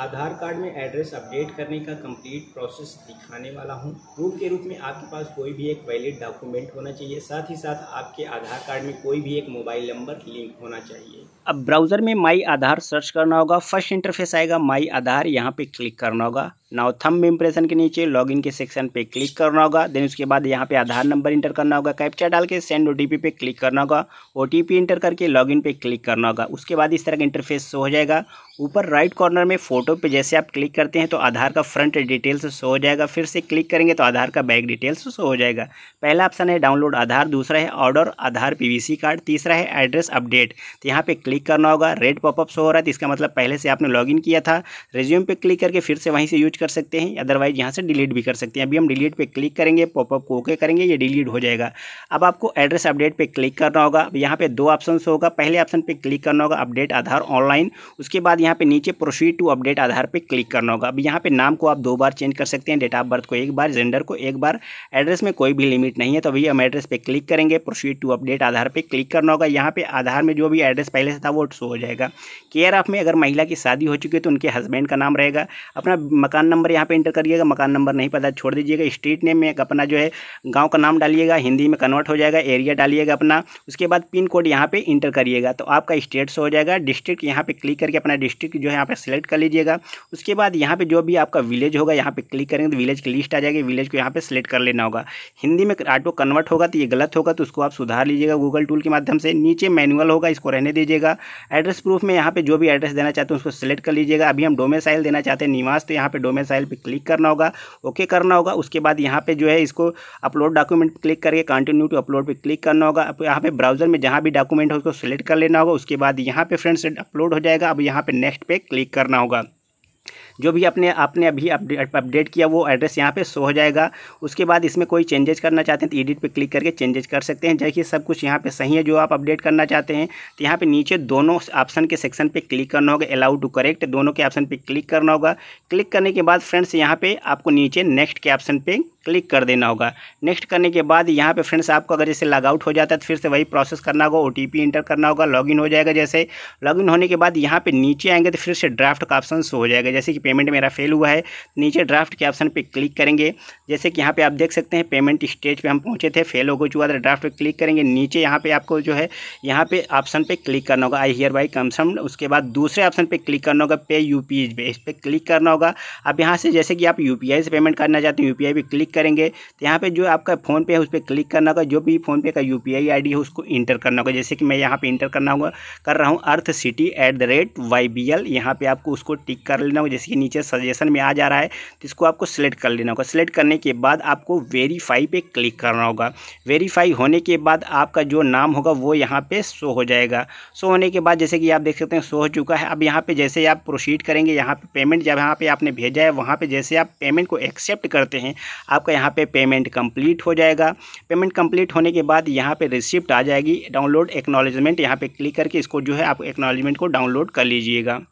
आधार card में address update करने का कंप्लीट प्रोसेस दिखाने वाला हूं। प्रूफ के रूप में आपके पास कोई भी एक वैलिड डॉक्यूमेंट होना चाहिए साथ ही साथ आपके आधार कार्ड में कोई भी एक मोबाइल नंबर लिंक होना चाहिए अब ब्राउज़र में माई आधार सर्च करना होगा फर्स्ट इंटरफेस आएगा माई आधार यहाँ पे क्लिक करना होगा नाउ थम इम्प्रेशन के नीचे लॉगिन के सेक्शन पे क्लिक करना होगा देन उसके बाद यहाँ पे आधार नंबर इंटर करना होगा कैप्चा डाल के सेंड ओटीपी पे क्लिक करना होगा ओटीपी इंटर करके लॉगिन पे क्लिक करना होगा उसके बाद इस तरह का इंटरफेस शो हो जाएगा ऊपर राइट कॉर्नर में फोटो पे जैसे आप क्लिक करते हैं तो आधार का फ्रंट डिटेल्स शो हो जाएगा फिर से क्लिक करेंगे तो आधार का बैक डिटेल्स शो हो जाएगा पहला ऑप्शन है डाउनलोड आधार दूसरा है ऑर्डर आधार पीवीसी कार्ड तीसरा है एड्रेस अपडेट तो यहाँ पे क्लिक करना होगा रेड पॉपअप शो हो रहा है तो इसका मतलब पहले से आपने लॉग किया था रेज्यूम पे क्लिक करके फिर से वहीं से यूज कर सकते हैं अदरवाइज यहाँ से डिलीट भी कर सकते हैं अभी हम डिलीट पे क्लिक करेंगे पॉपअप को ओके करेंगे ये डिलीट हो जाएगा अब आपको एड्रेस अपडेट पे क्लिक करना होगा अब यहाँ पे दो ऑप्शन होगा पहले ऑप्शन पे क्लिक करना होगा अपडेट आधार ऑनलाइन उसके बाद यहाँ पे नीचे प्रोसीड टू अपडेट आधार पर क्लिक करना होगा अब यहाँ पर नाम को आप दो बार चेंज कर सकते हैं डेट ऑफ बर्थ को एक बार जेंडर को एक बार एड्रेस में कोई भी लिमिट नहीं है तो अभी हम एड्रेस पे क्लिक करेंगे प्रोसीड टू अपडेट आधार पर क्लिक करना होगा यहाँ पर आधार में जो भी एड्रेस पहले से था वो शो हो जाएगा केयर ऑफ में अगर महिला की शादी हो चुकी है तो उनके हस्बैंड का नाम रहेगा अपना मकान नंबर यहाँ पे इंटर करिएगा मकान नंबर नहीं पता छोड़ दीजिएगा स्ट्रीट नेम में अपना जो है गांव का नाम डालिएगा हिंदी में कन्वर्ट हो जाएगा एरिया डालिएगा अपना उसके बाद पिन कोड यहाँ पे इंटर करिएगा तो आपका स्टेट से हो जाएगा डिस्ट्रिक्ट यहाँ पे क्लिक करके अपना डिस्ट्रिक्ट जो है यहाँ पर सिलेक्ट कर लीजिएगा उसके बाद यहाँ पर जो भी आपका विलेज होगा यहाँ पर क्लिक करेंगे तो विलेज की लिस्ट आ जाएगी विलेज को यहाँ पर सिलेक्ट कर लेना होगा हिंदी में ऑटो कन्वर्ट होगा तो ये गलत होगा तो उसको आप सुधार लीजिएगा गूगल टूल के माध्यम से नीचे मैनुअल होगा इसको रहने दीजिएगा एड्रेस प्रूफ में यहाँ पे जो भी एड्रेस देना चाहते हैं उसको सिलेक्ट कर लीजिएगा अभी हम डोमेसाइल देना चाहते हैं निवास तो यहाँ पे डोमे डॉक्यूमेंट फाइल पर क्लिक करना होगा ओके करना होगा उसके बाद यहाँ पर जो है इसको अपलोड डॉक्यूमेंट क्लिक करके कंटिन्यू टू अपलोड पर क्लिक करना होगा अब यहाँ पर ब्राउजर में जहाँ भी डॉक्यूमेंट हो उसको सेलेक्ट कर लेना होगा उसके बाद यहाँ पर फ्रेंड्स अपलोड हो जाएगा अब यहाँ पर नेक्स्ट पे क्लिक करना होगा जो भी अपने आपने अभी अपडेट अपडेट किया वो एड्रेस यहाँ पे शो हो जाएगा उसके बाद इसमें कोई चेंजेस करना चाहते हैं तो एडिट पे क्लिक करके चेंजेस कर सकते हैं जैसे सब कुछ यहाँ पे सही है जो आप अपडेट करना चाहते हैं तो यहाँ पे नीचे दोनों ऑप्शन के सेक्शन पे क्लिक करना होगा अलाउ टू करेक्ट दोनों के ऑप्शन पर क्लिक करना होगा क्लिक करने के बाद फ्रेंड्स यहाँ पर आपको नीचे नेक्स्ट के ऑप्शन पर क्लिक कर देना होगा नेक्स्ट करने के बाद यहाँ पे फ्रेंड्स आपको अगर जैसे लॉगआउट हो जाता है तो फिर से वही प्रोसेस करना होगा ओ एंटर करना होगा लॉगिन हो जाएगा जैसे लॉगिन होने के बाद यहाँ पे नीचे आएंगे तो फिर से ड्राफ्ट का ऑप्शन शो हो जाएगा जैसे कि पेमेंट मेरा फेल हुआ है नीचे ड्राफ्ट के ऑप्शन पर क्लिक करेंगे जैसे कि यहाँ पर आप देख सकते हैं पेमेंट स्टेज पर पे हम पहुँचे थे फेल हो चुका था ड्राफ्ट पर क्लिक करेंगे नीचे यहाँ पर आपको जो है यहाँ पर ऑप्शन पर क्लिक करना होगा आई हियर बाई कमसम उसके बाद दूसरे ऑप्शन पर क्लिक करना होगा पे यू पी इस पर क्लिक करना होगा अब यहाँ से जैसे कि आप यू से पेमेंट करना चाहते हैं यू पे क्लिक करेंगे तो यहाँ पर जो आपका फ़ोनपे है उस पर क्लिक करना होगा जो भी फ़ोनपे का यू पी आई है उसको इंटर करना होगा जैसे कि मैं यहाँ पर इंटर करना होगा कर रहा हूँ earth city at the rate Y B L यहाँ पर आपको उसको टिक कर लेना होगा जैसे देखिए नीचे सजेशन में आ जा रहा है तो इसको आपको सिलेक्ट कर लेना होगा सिलेक्ट करने के बाद आपको वेरीफाई पे क्लिक करना होगा वेरीफाई होने के बाद आपका जो नाम होगा वो यहाँ पे शो हो जाएगा शो होने के बाद जैसे कि आप देख सकते हैं शो हो चुका है अब यहाँ पे जैसे आप प्रोसीड करेंगे यहाँ पे पेमेंट जब यहाँ पे आपने भेजा है वहाँ पे जैसे आप पेमेंट को एक्सेप्ट करते हैं आपका यहाँ पे पेमेंट कंप्लीट हो जाएगा पेमेंट कंप्लीट होने के बाद यहाँ पे रिसिप्ट आ जाएगी डाउनलोड एक्नोलॉजमेंट यहाँ पे क्लिक करके इसको जो है आप एक्नॉलेजमेंट को डाउनलोड कर लीजिएगा